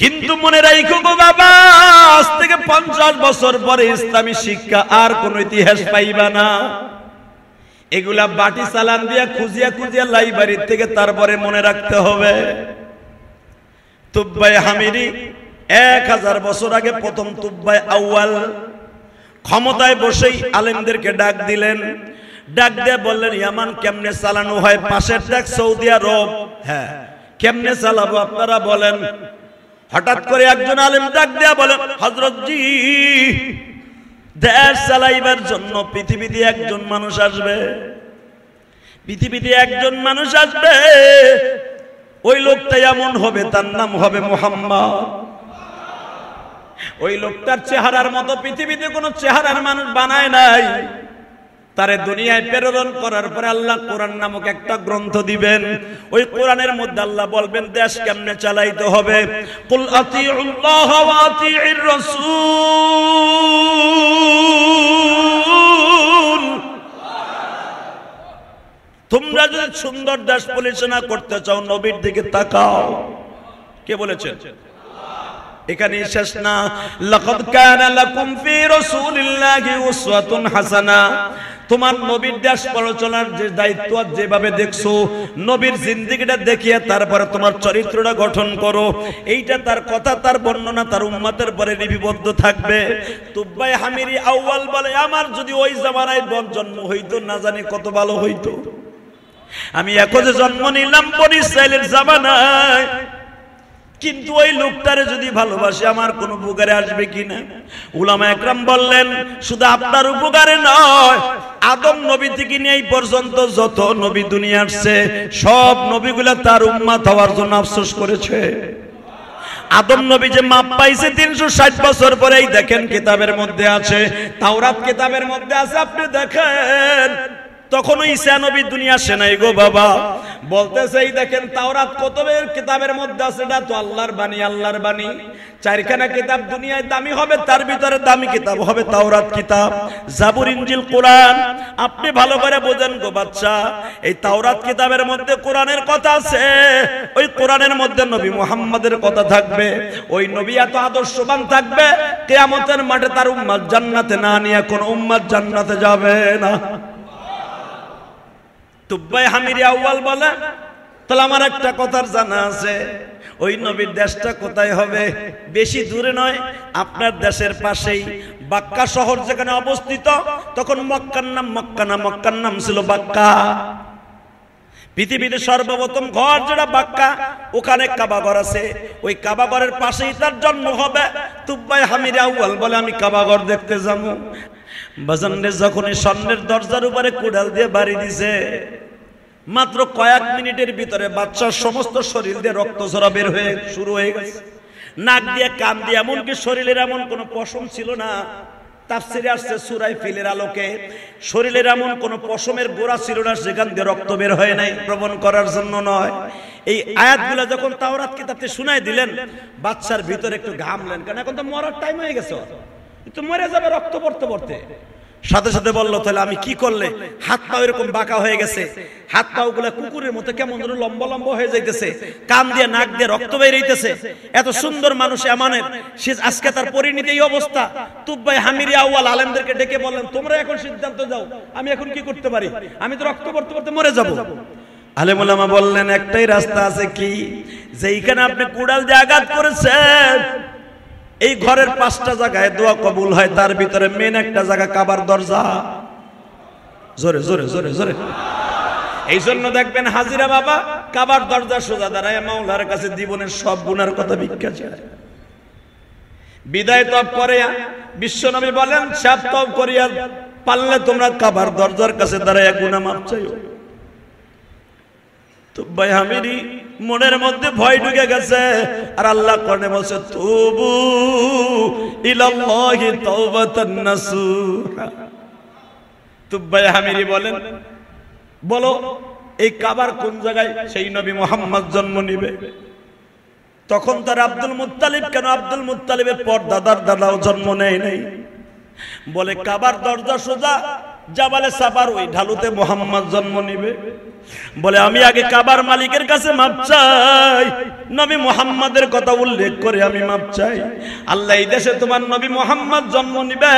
কিন্তু মনে রাখো গো বাবা আজ থেকে পঞ্চাশ বছর পরে ইসলামী শিক্ষা আর কোন ইতিহাস পাইবা না এগুলা বাটি চালান দিয়া খুঁজিয়া খুঁজিয়া লাইব্রেরির থেকে তারপরে মনে রাখতে হবে তুব্বাই হামিরি এক হাজার বছর আগে প্রথম তুব্বাই আউয়াল ক্ষমতায় বসেই আলেমদেরকে ডাক দিলেন ডাক দিয়ে বললেন ইয়ামান কেমনে চালানো হয় পাশের ডাক সৌদি আরব হ্যাঁ কেমনে চালাবো আপনারা বলেন হঠাৎ করে একজন আলেম ডাক দেয়া বলে হজরত জি দেশ চালাইবার জন্য পৃথিবীতে একজন মানুষ আসবে পৃথিবীতে একজন মানুষ আসবে ওই লোকটা এমন হবে তার নাম হবে মোহাম্মদ ওই লোকটার চেহারার মতো পৃথিবীতে কোনো চেহারার মানুষ বানায় নাই তারে দুনিয়ায় প্রেরণ করার পরে আল্লাহ কোরআন নামক একটা গ্রন্থ দিবেন ওই কোরআনের মধ্যে আল্লাহ বলবেন দেশ কেমনে চালাইতে হবে কুল আতিউল্লাহ ওয়া আতিউর রাসূল তোমরা যদি সুন্দর দেশ পরিচালনা করতে চাও নবীর দিকে তাকাও কে বলেছেন এখানে শেষ না লাকাদ কানা লাকুম ফি রাসূলিল্লাহি উসওয়াতুন হাসানা তোমার নবীর দেশ পরচলার যে দায়িত্ব যেভাবে দেখছো নবীর জিন্দিগিটা দেখিয়ে তারপরে তোমার চরিত্রটা গঠন করো এইটা তার কথা তার বর্ণনা তার উম্মাতের পরে লিপিবদ্ধ থাকবে তুব্বাই হামিরি আউয়াল বলে আমার যদি ওই জামানায় জন্ম হইতো না জানি কত ভালো হইতো আমি এখন জন্ম নিলাম বনি সাইলের জামানায় কিন্তু ওই লোকটারে যদি ভালোবাসে আমার কোন উপকারে আসবে কিনা উলামা একরাম বললেন শুধু আপনার উপকারে নয় আদম নবী থেকে নিয়ে এই পর্যন্ত যত নবী দুনিয়া আসছে সব নবীগুলা তার উম্মাত হওয়ার জন্য আফসোস করেছে আদম নবী যে মাপ পাইছে তিনশো ষাট বছর পরেই দেখেন কিতাবের মধ্যে আছে তাওরাত কিতাবের মধ্যে আছে আপনি দেখেন ওই ঈসা নবী দুনিয়া আসে নাই গো বাবা বলতেছে এই দেখেন তাওরাত কতবের কিতাবের মধ্যে আছে এটা তো আল্লাহর বাণী আল্লাহর বাণী চারখানা কিতাব দুনিয়ায় দামি হবে তার ভিতরে দামি কিতাব হবে তাওরাত কিতাব জাবুর ইঞ্জিল কোরআন আপনি ভালো করে বোঝেন গো বাচ্চা এই তাওরাত কিতাবের মধ্যে কোরআনের কথা আছে ওই কোরআনের মধ্যে নবী মুহাম্মাদের কথা থাকবে ওই নবী এত আদর্শবান থাকবে কেয়ামতের মাঠে তার উম্মাদ জান্নাতে না নিয়ে কোন উম্মাদ জান্নাতে যাবে না তুব্বাই হামিরি আউ্বাল বলে তাহলে আমার একটা কথার জানা আছে ওই নবীর দেশটা কোথায় হবে বেশি দূরে নয় আপনার দেশের পাশেই বাক্কা শহর যেখানে অবস্থিত তখন মক্কার নাম মক্কা না মক্কার নাম ছিল বাক্কা পৃথিবীতে সর্বপ্রথম ঘর যেটা বাক্কা ওখানে কাবাঘর আছে ওই কাবাঘরের পাশেই তার জন্ম হবে তুব্বাই হামিরি আউ্বাল বলে আমি কাবাঘর দেখতে যাবো বাজানরে যখন স্বর্ণের দরজার উপরে কুড়াল দিয়ে বাড়ি দিছে মাত্র কয়েক মিনিটের ভিতরে বাচ্চার সমস্ত শরীর দিয়ে রক্ত ঝরা বের হয়ে শুরু হয়ে গেছে নাক দিয়ে কান দিয়ে এমনকি শরীরের এমন কোনো পশম ছিল না তাফসিরে আসছে সুরাই ফিলের আলোকে শরীরের এমন কোনো পশমের গোড়া ছিল না সেখান দিয়ে রক্ত বের হয় নাই প্রবণ করার জন্য নয় এই আয়াতগুলো যখন তাওরাত কিতাবতে শুনাই দিলেন বাচ্চার ভিতরে একটু ঘামলেন কারণ এখন তো মরার টাইম হয়ে গেছে তো মরে যাবে রক্ত পড়তে পড়তে সাথে সাথে বললো তাহলে আমি কি করলে হাত পা এরকম বাঁকা হয়ে গেছে হাত পা গুলা কুকুরের মতো কেমন ধরো লম্বা লম্বা হয়ে যাইতেছে কান দিয়ে নাক দিয়ে রক্ত বেরিয়েছে এত সুন্দর মানুষ এমানের সে আজকে তার পরিণীতি এই অবস্থা তুব্বাই হামিরি আউয়াল আলেমদেরকে ডেকে বললেন তোমরা এখন সিদ্ধান্ত যাও আমি এখন কি করতে পারি আমি তো রক্ত পড়তে পড়তে মরে যাব আলেমুলামা বললেন একটাই রাস্তা আছে কি যেইখানে আপনি কুড়াল দিয়ে আঘাত করেছেন এই ঘরের পাঁচটা জায়গায় দোয়া কবুল হয় তার ভিতরে মেন একটা জায়গা কাবার দরজা জোরে জোরে জোরে জোরে এই জন্য দেখবেন হাজিরা বাবা কাবার দরজা সোজা দাঁড়ায় মাওলার কাছে জীবনের সব গুণার কথা ভিক্ষা চায় বিদায় তপ করে বিশ্বনবী বলেন সাপ তপ করিয়া পারলে তোমরা কাবার দরজার কাছে দাঁড়ায় গুণা মাপ চাইও তো ভাই মনের মধ্যে ভয় ঢুকে গেছে আর আল্লাহ কনে বসে তবু ইলাল্লাহি বলেন বলো এই কাবার কোন জায়গায় সেই নবী মোহাম্মদ জন্ম নিবে তখন তার আব্দুল মুতালিব কেন আব্দুল মুতালিবের পর দাদার দাদাও জন্ম নেয় নেই বলে কাবার দরজা সোজা জাবালে সাবার ওই ঢালুতে মোহাম্মদ জন্ম নিবে বলে আমি আগে কাবার মালিকের কাছে মাপ চাই নবী মোহাম্মদের কথা উল্লেখ করে আমি মাপ চাই আল্লাহ এই দেশে তোমার নবী মোহাম্মদ জন্ম নিবে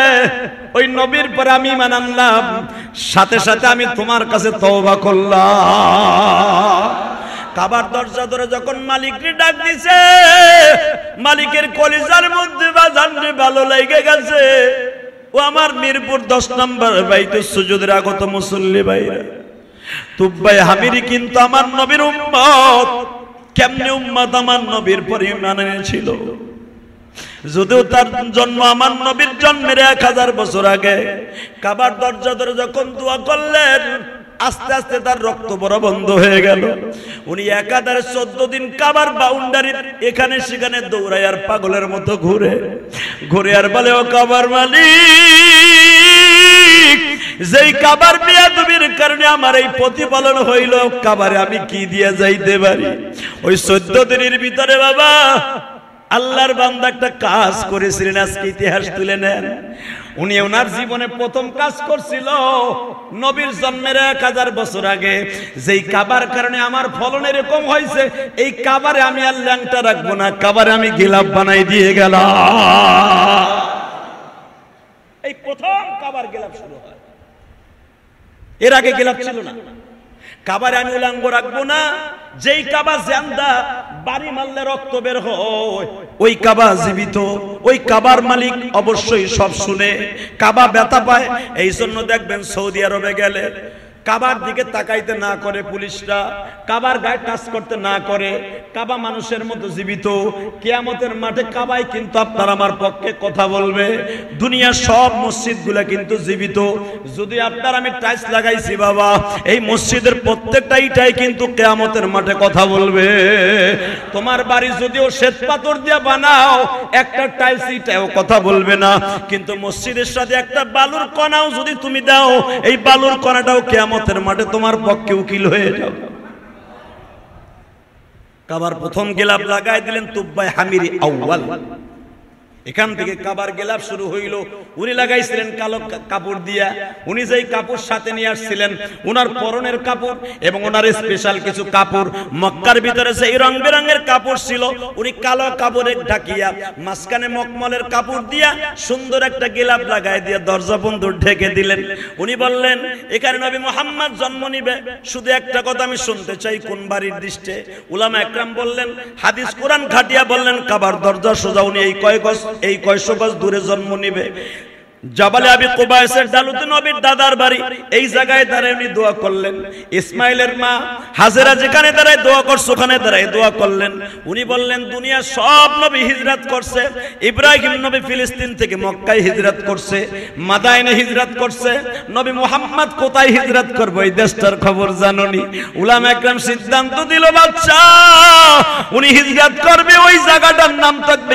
ওই নবীর পরে আমি মান আনলাম সাথে সাথে আমি তোমার কাছে তওবা করলাম কাবার দরজা ধরে যখন মালিকরে ডাক দিছে মালিকের কলিজার মধ্যে বাজান ভালো লেগে গেছে ও আমার মিরপুর দশ নম্বর বাইতে সুযোগের আগত মুসল্লি ভাইরা তুব্বাই হামিরি কিন্তু আমার নবীর উম্মত কেমনি উম্মত আমার নবীর পরিমাণ এনেছিল যদিও তার জন্ম আমার নবীর জন্মের এক হাজার বছর আগে কাবার দরজা ধরে যখন দোয়া করলেন আস্তে আস্তে তার রক্ত বড় বন্ধ হয়ে গেল উনি একাধারে চোদ্দ দিন কাবার বাউন্ডারির এখানে সেখানে দৌড়ায় আর পাগলের মতো ঘুরে ঘুরে আর বলে ও কাবার মালিক যেই কাবার বেয়াদবির কারণে আমার এই প্রতিফলন হইল কাবারে আমি কি দিয়ে যাইতে পারি ওই চোদ্দ দিনের ভিতরে বাবা আল্লাহর বান্দা একটা কাজ করেছিলেন আজকে ইতিহাস তুলে নেন উনি ওনার জীবনে প্রথম কাজ করছিল নবীর জন্মের এক হাজার বছর আগে যেই কাবার কারণে আমার ফলন এরকম হয়েছে এই কাবারে আমি আর ল্যাংটা রাখবো না কাবারে আমি গিলাপ বানাই দিয়ে গেলাম এই প্রথম কাবার গিলাপ শুরু হয় এর আগে গিলাপ ছিল না কাবারে আমি উলাঙ্গ রাখবো না যেই কাবা জ্যান্দা বাড়ি মারলে রক্ত বের হয় ওই কাবা জীবিত ওই কাবার মালিক অবশ্যই সব শুনে কাবা ব্যথা পায় এই জন্য দেখবেন সৌদি আরবে গেলে কাবার দিকে তাকাইতে না করে পুলিশরা কাবার গায়ে টাচ করতে না করে কাবা মানুষের মতো জীবিত কেয়ামতের মাঠে কাবাই কিন্তু আপনার আমার পক্ষে কথা বলবে দুনিয়া সব মসজিদগুলা কিন্তু জীবিত যদি আপনার আমি টাচ লাগাইছি বাবা এই মসজিদের প্রত্যেকটা ইটাই কিন্তু কেয়ামতের মাঠে কথা বলবে তোমার বাড়ি যদিও শ্বেত পাথর দিয়ে বানাও একটা টাইলস ইটাও কথা বলবে না কিন্তু মসজিদের সাথে একটা বালুর কণাও যদি তুমি দাও এই বালুর কণাটাও কেয়ামত কেয়ামতের মাঠে তোমার পক্ষে উকিল হয়ে যাও কাবার প্রথম গেলাপ লাগাই দিলেন তুব্বাই হামিরি আউ্বাল এখান থেকে কাবার গেলাপ শুরু হইল উনি লাগাইছিলেন কালো কাপড় দিয়া উনি যেই কাপড় সাথে নিয়ে আসছিলেন উনার পরনের কাপড় এবং ওনার স্পেশাল কিছু কাপড় মক্কার ভিতরে সেই রং বেরঙের কাপড় ছিল উনি কালো কাপড়ে ঢাকিয়া মাঝখানে মকমলের কাপড় দিয়া সুন্দর একটা গেলাপ লাগাই দিয়া দরজা বন্ধু ঢেকে দিলেন উনি বললেন এখানে নবী মোহাম্মদ জন্ম নিবে শুধু একটা কথা আমি শুনতে চাই কোন বাড়ির দৃষ্টে উলামা একরাম বললেন হাদিস কোরআন খাটিয়া বললেন কাবার দরজা সোজা উনি এই কয়েক এই কয়শো গজ দূরে জন্ম নিবে আবি কোবায়সের ডালুতে নবীর দাদার বাড়ি এই জায়গায় দাঁড়ায় উনি দোয়া করলেন ইসমাইলের মা হাজেরা যেখানে দাঁড়ায় দোয়া করছে ওখানে দাঁড়ায় দোয়া করলেন উনি বললেন দুনিয়া সব নবী হিজরাত করছে ইব্রাহিম নবী ফিলিস্তিন থেকে মক্কায় হিজরাত করছে মাদায়নে হিজরাত করছে নবী মুহাম্মদ কোথায় হিজরাত করবো এই দেশটার খবর জাননি উলাম একরাম সিদ্ধান্ত দিল বাচ্চা উনি হিজরাত করবে ওই জায়গাটার নাম থাকবে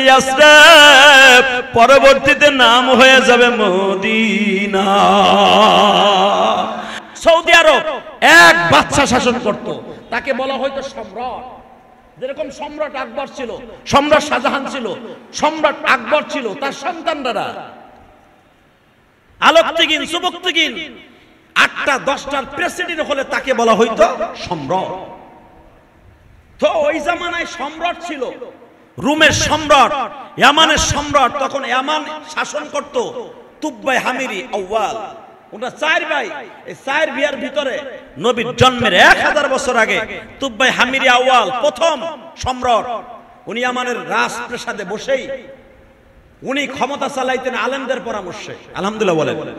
পরবর্তীতে নাম হয়ে যাবে মদিনা সৌদি আরব এক বাচ্চা শাসন করত তাকে বলা হয়তো সম্রাট যেরকম সম্রাট আকবর ছিল সম্রাট শাহজাহান ছিল সম্রাট আকবর ছিল তার আলোক তিগিন সুবক তিগিন আটটা দশটার প্রেসিডেন্ট হলে তাকে বলা হইতো সম্রাট তো ওই জামানায় সম্রাট ছিল রুমের সম্রাট ইয়ামানের সম্রাট তখন ইয়ামান শাসন করত তুব্বাই হামিরি আউ্বাল ওনার চার ভাই এই চার বিয়ার ভিতরে নবীর জন্মের এক হাজার বছর আগে তুব্বাই হামিরি প্রথম সম্রাট উনি আমাদের বসেই উনি ক্ষমতা চালাইতেন আলেমদের পরামর্শে আলহামদুলিল্লাহ বলে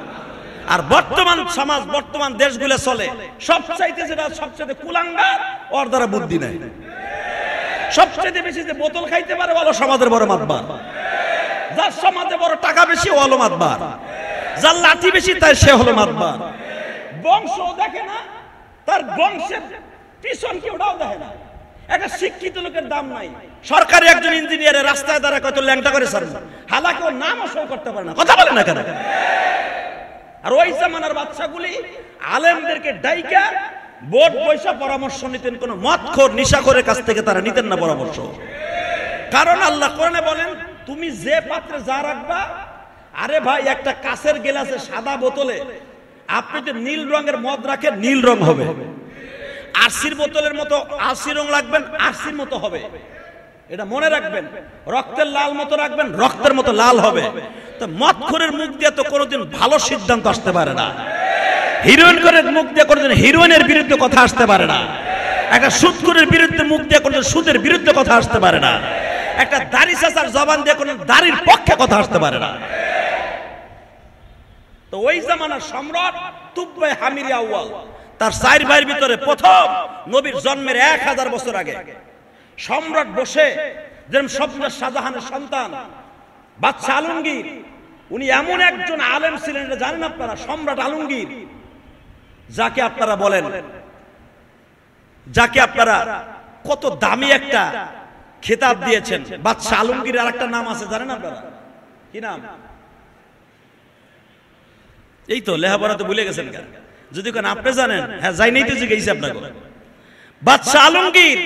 আর বর্তমান সমাজ বর্তমান দেশগুলো চলে সবচাইতে যেটা সবচেয়ে কুলাঙ্গার ওর দ্বারা বুদ্ধি নেয় সবচেয়ে বেশি যে বোতল খাইতে পারে বলো সমাজের বড় মাতবার যার সমাজে বড় টাকা বেশি ও হলো মাতবার যার লাঠি বেশি তাই সে হলো মাতবার বংশ দেখে না তার বংশের পিছন কি ওটাও দেখে না একটা শিক্ষিত লোকের দাম নাই সরকারি একজন ইঞ্জিনিয়ারের রাস্তায় দ্বারা কত ল্যাংটা করে সার হালাকে ওর নামও সই করতে পারে না কথা বলে না কেন আর ওই জামানার বাচ্চাগুলি আলেমদেরকে ডাইকা বোর্ড পয়সা পরামর্শ নিতেন কোন মৎখর নিশাখরের কাছ থেকে তারা নিতেন না পরামর্শ কারণ আল্লাহ কোরআনে বলেন তুমি যে পাত্রে যা রাখবা আরে ভাই একটা কাছের গেলাসে সাদা বোতলে আপনি যে নীল রঙের মদ রাখেন নীল রং হবে আশির বোতলের মতো আশি রং রাখবেন আশির মতো হবে এটা মনে রাখবেন রক্তের লাল মতো রাখবেন রক্তের মতো লাল হবে তো মদখোরের মুখ দিয়ে তো কোনোদিন ভালো সিদ্ধান্ত আসতে পারে না হিরোইন করে মুখ দিয়ে কোনোদিন হিরোইনের বিরুদ্ধে কথা আসতে পারে না একটা করে বিরুদ্ধে মুখ দিয়ে কোনোদিন সুদের বিরুদ্ধে কথা আসতে পারে না একটা দাড়ি চাচার জবান দিয়ে কোনো দাড়ির পক্ষে কথা আসতে পারে না তো ওই জামানার সম্রাট তুব্বাই হামিরি আউয়াল তার চার ভাইয়ের ভিতরে প্রথম নবীর জন্মের এক হাজার বছর আগে সম্রাট বসে যেরকম স্বপ্নের শাহজাহানের সন্তান বাচ্চা আলমগীর উনি এমন একজন আলেম ছিলেন এটা জানেন আপনারা সম্রাট আলমগীর যাকে আপনারা বলেন যাকে আপনারা কত দামি একটা খেতাব দিয়েছেন বাদশাহ আলমগীর আর একটা নাম আছে জানেন আপনারা কি নাম এই তো লেহাপড়া তো ভুলে গেছেন যদি কেন আপনি জানেন হ্যাঁ যাইনি তো জিজ্ঞেস আপনাকে বাদশাহ আলমগীর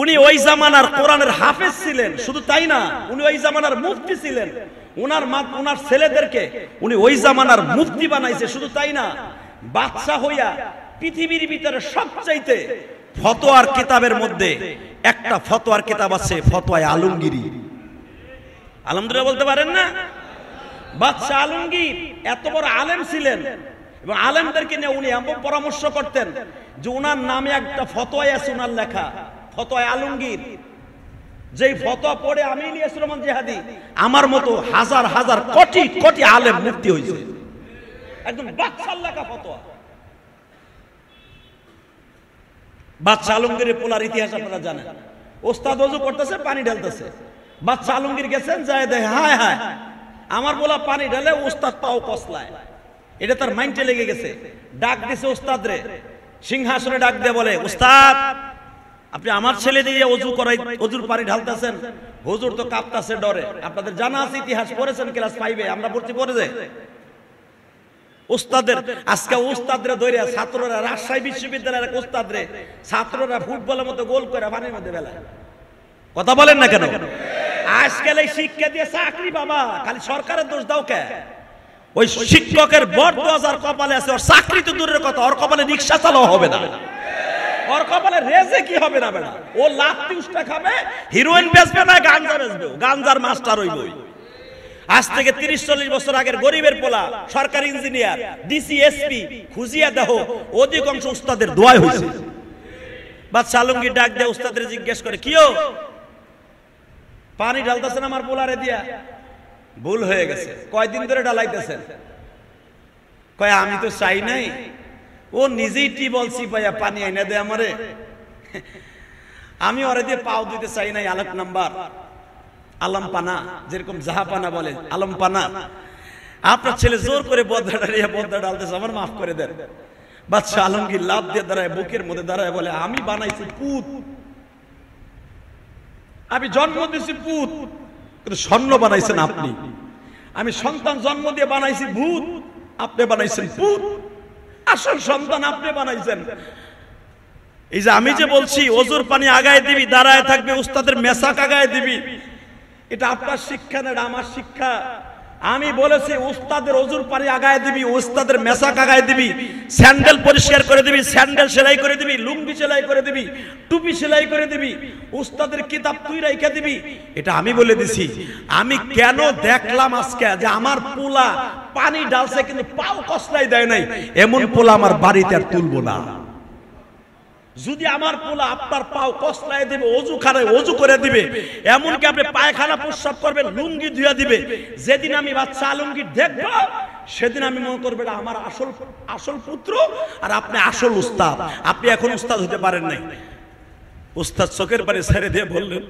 উনি ওই জামানার কোরআনের হাফেজ ছিলেন শুধু তাই না উনি ওই জামানার মুফতি ছিলেন ওনার মা ওনার ছেলেদেরকে উনি ওই জামানার মুফতি বানাইছে শুধু তাই না বাচ্চা হইয়া পৃথিবীর ভিতরে সবচাইতে ফতোয়ার কিতাবের মধ্যে একটা ফতোয়ার কিতাব আছে ফতোয়ায় আলমগিরি আলমদুল্লাহ বলতে পারেন না বাচ্চা আলমগীর এত বড় আলেম ছিলেন এবং আলেমদেরকে নিয়ে উনি এমন পরামর্শ করতেন যে উনার নামে একটা ফতোয়া আছে উনার লেখা ফতোয়া আলমগীর যেই ফতোয়া পড়ে আমি ইলিয়াস রহমান জেহাদি আমার মতো হাজার হাজার কোটি কোটি আলেম মুক্তি হয়েছে একদম বাদশার লেখা ফতোয়া বাচ্চা আলমগীরের পোলার ইতিহাস আপনারা জানেন ওস্তাদ অজু করতেছে পানি ঢালতেছে বাচ্চা আলমগীর গেছেন যায় দেয় হায় হায় আমার বলা পানি ঢালে ওস্তাদ পাও কসলায় এটা তার মাইন্ডে লেগে গেছে ডাক দিছে ওস্তাদ রে সিংহাসনে ডাক দিয়ে বলে ওস্তাদ আপনি আমার ছেলে দিয়ে অজু করাই অজুর পানি ঢালতেছেন হুজুর তো কাঁপতাছে ডরে আপনাদের জানা আছে ইতিহাস পড়েছেন ক্লাস ফাইভে আমরা পড়ছি পড়েছে উস্তাদের আজকে ওস্তাদরা ধরে ছাত্ররা রাজশাহী বিশ্ববিদ্যালয়ের এক ওস্তাদরে ছাত্ররা ফুটবলের মতো গোল করে পানির মধ্যে বেলা কথা বলেন না কেন আজকাল এই শিক্ষা দিয়ে চাকরি বাবা খালি সরকারের দোষ দাও কে ওই শিক্ষকের বড় হাজার কপালে আছে ওর চাকরি তো দূরের কথা ওর কপালে রিক্সা চালাও হবে না ওর কপালে রেজে কি হবে না বেড়া ও লাভ টিউসটা খাবে হিরোইন বেচবে না গাঞ্জা বেচবে গাঞ্জার মাস্টার ওই আজ থেকে তিরিশ চল্লিশ বছর আগের গরিবের পোলা সরকারি ইঞ্জিনিয়ার ডিসিএসপি খুঁজিয়া দেহ অধিকাংশ উস্তাদের দোয়াই হয়েছে বা সালুঙ্গি ডাক দিয়ে উস্তাদের জিজ্ঞেস করে কিও পানি ঢালতেছেন আমার পোলারে দিয়া ভুল হয়ে গেছে কয়দিন ধরে ডালাইতেছেন কয় আমি তো চাই নাই ও নিজেই বলছি ভাইয়া পানি আইনা দেয় আমারে আমি ওরে দিয়ে পাও দিতে চাই নাই আলোক নাম্বার আলমপানা যেরকম জাহাপানা বলেন আলমপানা আপনার ছেলে জোর করে বদলা ডালিয়া বদলা ডালতেছে আমার মাফ করে দেন বাচ্চা আলমগীর লাভ দিয়ে দাঁড়ায় বুকের মধ্যে দাঁড়ায় বলে আমি বানাইছি পুত আমি জন্ম দিয়েছি পুত কিন্তু স্বর্ণ বানাইছেন আপনি আমি সন্তান জন্ম দিয়ে বানাইছি ভূত আপনি বানাইছেন পুত আসল সন্তান আপনি বানাইছেন এই যে আমি যে বলছি ওজুর পানি আগায় দিবি দাঁড়ায় থাকবে উস্তাদের মেসাক আগায় দিবি এটা আপনার শিক্ষা না আমার শিক্ষা আমি বলেছি উস্তাদের অজুর পানি আগায় দিবি উস্তাদের মেসাক আগায় দিবি স্যান্ডেল পরিষ্কার করে দিবি স্যান্ডেল সেলাই করে দিবি লুঙ্গি সেলাই করে দিবি টুপি সেলাই করে দিবি উস্তাদের কিতাব তুই রেখে দিবি এটা আমি বলে দিছি আমি কেন দেখলাম আজকে যে আমার পোলা পানি ডালছে কিন্তু পাও কসলাই দেয় নাই এমন পোলা আমার বাড়িতে আর তুলবো না যদি আমার পোলা আপনার পাও কসলায় দিবে অজু খানায় অজু করে দিবে এমনকি আপনি পায়খানা প্রস্রাব করবেন লুঙ্গি ধুয়ে দিবে যেদিন আমি বাচ্চা আলুঙ্গি দেখব সেদিন আমি মনে করবেন আমার আসল আসল পুত্র আর আপনি আসল উস্তাদ আপনি এখন উস্তাদ হতে পারেন নাই উস্তাদ চোখের পারে ছেড়ে দিয়ে বললেন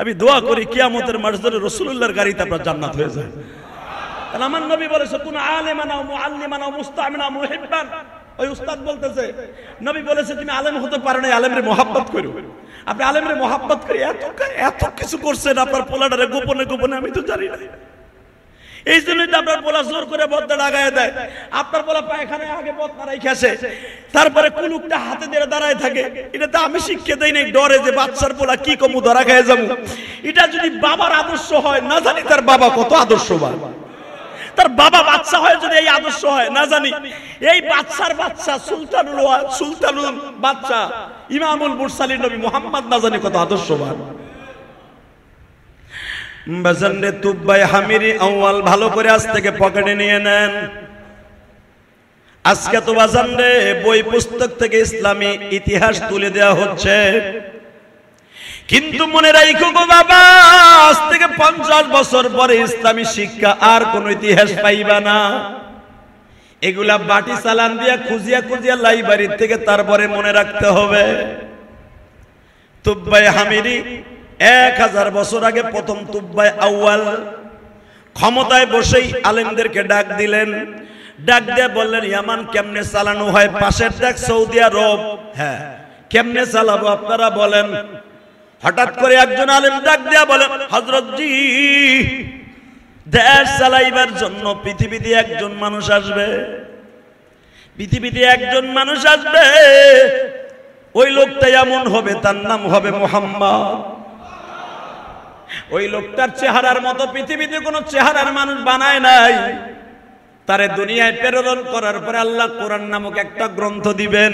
আমি দোয়া করি কিয়ামতের মানুষ ধরে রসুল্লাহর গাড়িতে আপনার জান্নাত হয়ে যায় আমার নবী বলেছে কোন আলেমানাও আল্লিমানাও মুস্তামিনা মুহিব্বান ওই উস্তাদ বলতেছে নবী বলেছে তুমি আলেম হতে পারো না আলেমের মহাব্বত করো আপনি আলেমের মহাব্বত করে এত এত কিছু করছেন আপনার পোলাডারে গোপনে গোপনে আমি তো জানি না এই জন্যই তো আপনার পোলা জোর করে বদলা লাগায় দেয় আপনার পোলা পায়খানে আগে বদ বদনা রেখেছে তারপরে কুলুকটা হাতে ধরে দাঁড়ায় থাকে এটা তো আমি শিক্ষা দেই নাই ডরে যে বাচ্চার পোলা কি কমু ধরা খেয়ে যাবো এটা যদি বাবার আদর্শ হয় না জানি তার বাবা কত আদর্শবান তার বাবা বাচ্চা হয় যদি এই আদর্শ হয় না জানি এই বাচ্চার বাচ্চা সুলতানুল সুলতানুল বাচ্চা ইমামুল মুরসালিন নবী মোহাম্মদ না জানি কত আদর্শবান বাজানরে তুব্বাই হামিরি আউয়াল ভালো করে আজ থেকে পকেটে নিয়ে নেন আজকে তো রে বই পুস্তক থেকে ইসলামী ইতিহাস তুলে দেয়া হচ্ছে কিন্তু মনে রাখো গো বাবা আজ থেকে পঞ্চাশ বছর পরে ইসলামী শিক্ষা আর কোন ইতিহাস পাইবা না এগুলা বাটি চালান দিয়া খুঁজিয়া খুঁজিয়া লাইব্রেরির থেকে তারপরে মনে রাখতে হবে তুব্বাই হামিরি এক হাজার বছর আগে প্রথম তুব্বাই আউয়াল ক্ষমতায় বসেই আলেমদেরকে ডাক দিলেন ডাক দিয়ে বললেন ইয়ামান কেমনে চালানো হয় পাশের ডাক সৌদি আরব হ্যাঁ কেমনে চালাবো আপনারা বলেন হঠাৎ করে একজন আলেম ডাক দেয়া বলে হজরত জি দেশ চালাইবার জন্য পৃথিবীতে একজন মানুষ আসবে পৃথিবীতে একজন মানুষ আসবে ওই লোকটা এমন হবে তার নাম হবে মোহাম্মদ ওই লোকটার চেহারার মতো পৃথিবীতে কোনো চেহারার মানুষ বানায় নাই তারে দুনিয়ায় প্রেরণ করার পরে আল্লাহ কোরআন নামক একটা গ্রন্থ দিবেন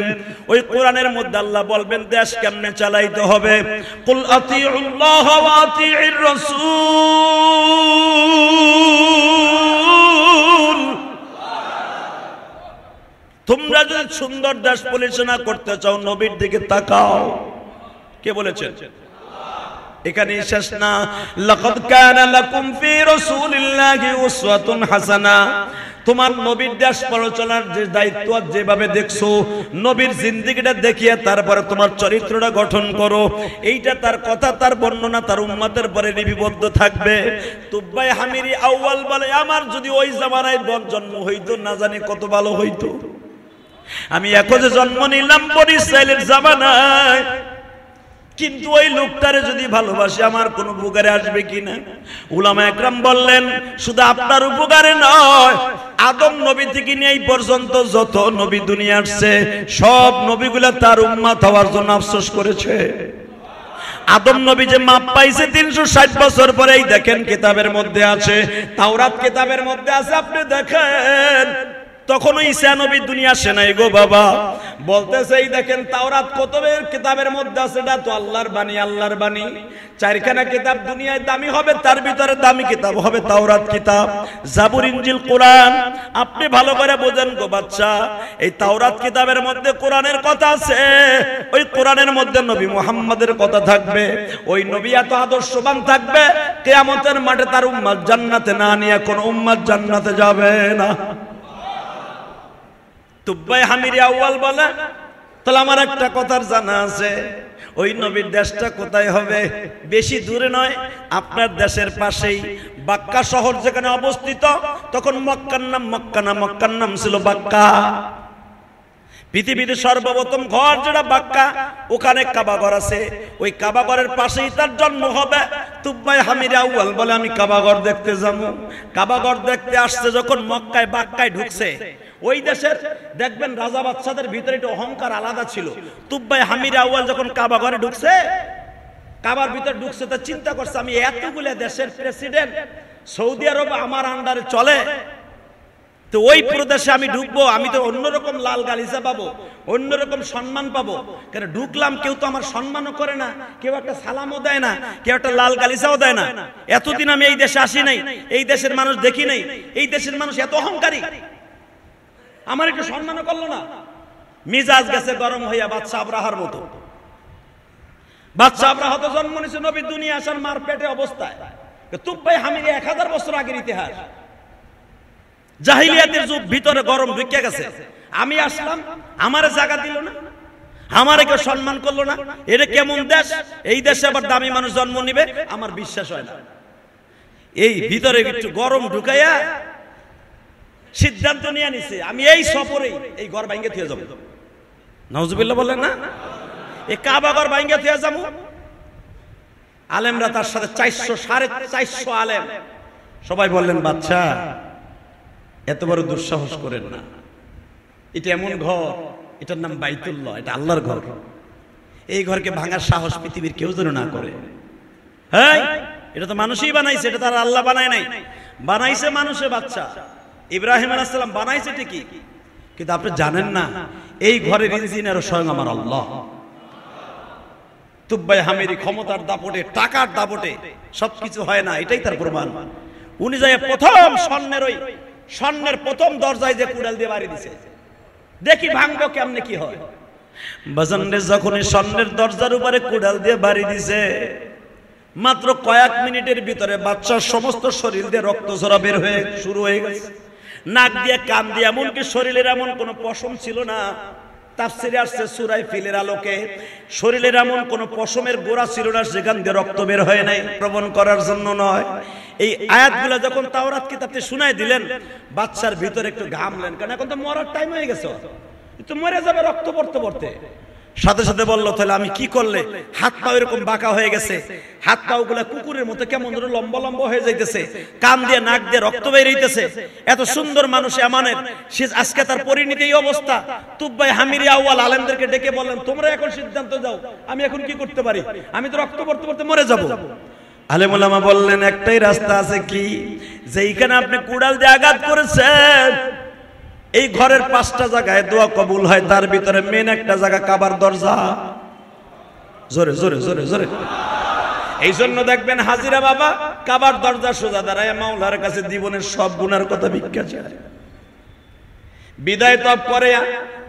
ওই কোরআনের মধ্যে আল্লাহ বলবেন দেশ কেমনে চালাইতে হবে কুল তোমরা যদি সুন্দর দেশ পরিচালনা করতে চাও নবীর দিকে তাকাও কে বলেছেন এখানে শেষ না লকদ কানা লাকুম ফি রাসূলিল্লাহি উসওয়াতুন হাসানা তোমার নবীর দেশ প্ররোচনার যে দায়িত্ব যেভাবে দেখছো নবীর জিন্দিগিটা দেখিয়ে তারপরে তোমার চরিত্রটা গঠন করো এইটা তার কথা তার বর্ণনা তার উম্মাদের পরে লিপিবদ্ধ থাকবে তুব্বাই হামিরি আউয়াল বলে আমার যদি ওই জামানায় বন জন্ম হইতো না জানি কত ভালো হইতো আমি একজে জন্ম নিলাম বনি সাইলের জামানায় কিন্তু ওই লোকটারে যদি ভালোবাসে আমার কোনো উপকারে আসবে কিনা উলামা একরাম বললেন শুধু আপনার উপকারে নয় আদম নবী থেকে নিয়ে এই পর্যন্ত যত নবী দুনিয়া আসছে সব নবীগুলা তার উম্মাত হওয়ার জন্য আফসোস করেছে আদম নবী যে মাপ পাইছে তিনশো ষাট বছর পরেই দেখেন কিতাবের মধ্যে আছে তাওরাত কিতাবের মধ্যে আছে আপনি দেখেন ওই ঈসা নবী দুনিয়া আসে নাই গো বাবা বলতেছে এই দেখেন তাওরাত কতবের কিতাবের মধ্যে আছে এটা তো আল্লাহর বাণী আল্লাহর বাণী চারখানা কিতাব দুনিয়ায় দামি হবে তার ভিতরে দামি কিতাব হবে তাওরাত কিতাব জাবুর ইঞ্জিল কোরআন আপনি ভালো করে বোঝেন গো বাচ্চা এই তাওরাত কিতাবের মধ্যে কোরআনের কথা আছে ওই কোরআনের মধ্যে নবী মুহাম্মাদের কথা থাকবে ওই নবী এত আদর্শবান থাকবে কেয়ামতের মাঠে তার উম্মাদ জান্নাতে না নিয়ে কোন উম্মাদ জান্নাতে যাবে না তুব্বাই হামিরি আউ্বাল বলে তাহলে আমার একটা কথার জানা আছে ওই নবীর দেশটা কোথায় হবে বেশি দূরে নয় আপনার দেশের পাশেই বাক্কা শহর যেখানে অবস্থিত তখন মক্কার নাম মক্কা না মক্কার নাম ছিল বাক্কা পৃথিবীতে সর্বপ্রথম ঘর যেটা বাক্কা ওখানে কাবাগর আছে ওই কাবাগরের পাশেই তার জন্ম হবে তুব্বাই হামির আউয়াল বলে আমি কাবাগর দেখতে যাবো কাবাগর দেখতে আসছে যখন মক্কায় বাক্কায় ঢুকছে ওই দেশের দেখবেন রাজা বাচ্চাদের ভিতরে একটু অহংকার আলাদা ছিল তুব্বাই হামির আউয়াল যখন কাবা ঘরে ঢুকছে কাবার ভিতরে ঢুকছে তা চিন্তা করছে আমি এতগুলো দেশের প্রেসিডেন্ট সৌদি আরব আমার আন্ডারে চলে তো ওই প্রদেশে আমি ঢুকবো আমি তো অন্যরকম লাল গালিজা পাবো অন্যরকম সম্মান পাবো কেন ঢুকলাম কেউ তো আমার সম্মানও করে না কেউ একটা সালামও দেয় না কেউ একটা লাল গালিজাও দেয় না এতদিন আমি এই দেশে আসি নাই এই দেশের মানুষ দেখি নাই এই দেশের মানুষ এত অহংকারী আমার একটু সম্মানও করলো না মিজাজ গেছে গরম হইয়া বাচ্চা আবরাহার মতো বাচ্চা আবরাহ তো জন্ম নিছে নবী দুনিয়া আসার মার পেটে অবস্থায় তুব্বাই হামির এক হাজার বছর আগের ইতিহাস জাহিলিয়াতের যুগ ভিতরে গরম ঢুকে গেছে আমি আসলাম আমার জায়গা দিল না আমার কেউ সম্মান করলো না এটা কেমন দেশ এই দেশে আবার দামি মানুষ জন্ম নিবে আমার বিশ্বাস হয় না এই ভিতরে একটু গরম ঢুকাইয়া সিদ্ধান্ত নিয়ে নিছে আমি এই সফরেই এই ঘর ভাঙ্গে থুয়ে যাবো নজবিল্লা বললেন না এই কাবা ঘর ভাঙ্গে থুয়ে যাবো আলেমরা তার সাথে চারশো সাড়ে চারশো আলেম সবাই বললেন বাচ্চা এত বড় দুঃসাহস করেন না এটা এমন ঘর এটার নাম বাইতুল্লাহ এটা আল্লাহর ঘর এই ঘরকে ভাঙার সাহস পৃথিবীর কেউ যেন না করে হ্যাঁ এটা তো মানুষই বানাইছে এটা তার আল্লাহ বানায় নাই বানাইছে মানুষে বাচ্চা ইব্রাহিম আলাইসাল্লাম বানাইছে ঠিকই কিন্তু আপনি জানেন না এই ঘরের ইঞ্জিনিয়ার স্বয়ং আমার আল্লাহ তুব্বাই হামেরি ক্ষমতার দাপটে টাকার দাপটে সবকিছু হয় না এটাই তার প্রমাণ উনি যাই প্রথম স্বর্ণের ওই স্বর্ণের প্রথম দরজায় যে কুড়াল দিয়ে বাড়ি দিছে দেখি ভাঙ্গ কেমনে কি হয় বাজানের যখন স্বর্ণের দরজার উপরে কুড়াল দিয়ে বাড়ি দিছে মাত্র কয়েক মিনিটের ভিতরে বাচ্চার সমস্ত শরীর দিয়ে রক্ত ঝরা বের হয়ে শুরু হয়ে গেছে নাক দিয়ে কান দিয়ে এমনকি শরীরের এমন কোনো পশম ছিল না তাফসিরে আসছে সুরাই ফিলের আলোকে শরীরের এমন কোনো পশমের গোড়া ছিল না সেখান দিয়ে রক্ত বের হয় নাই প্রবণ করার জন্য নয় এই আয়াতগুলো যখন তাওরাত কিতাবতে শুনাই দিলেন বাচ্চার ভিতরে একটু ঘামলেন কারণ এখন তো মরার টাইম হয়ে গেছে তো মরে যাবে রক্ত পড়তে পড়তে সাথে সাথে বললো তাহলে আমি কি করলে হাত পা এরকম বাঁকা হয়ে গেছে হাত পা ওগুলা কুকুরের মতো কেমন ধরে লম্বা লম্বা হয়ে যাইতেছে কান দিয়ে নাক দিয়ে রক্ত বেরিয়েছে এত সুন্দর মানুষ এমানের সে আজকে তার পরিণতি এই অবস্থা তুব্বাই হামিরি আউয়াল আলেমদেরকে ডেকে বললেন তোমরা এখন সিদ্ধান্ত যাও আমি এখন কি করতে পারি আমি তো রক্ত পড়তে পড়তে মরে যাবো আলেমুলামা বললেন একটাই রাস্তা আছে কি যেইখানে আপনি কুড়াল দিয়ে আঘাত করেছেন এই ঘরের পাঁচটা জায়গায় দোয়া কবুল হয় তার ভিতরে মেন একটা জায়গা কাবার দরজা জোরে জোরে জোরে জোরে এই জন্য দেখবেন হাজিরা বাবা কাবার দরজা সোজা দাঁড়ায় মাওলার কাছে জীবনের সব গুণার কথা ভিক্ষা চায় বিদায় তপ করে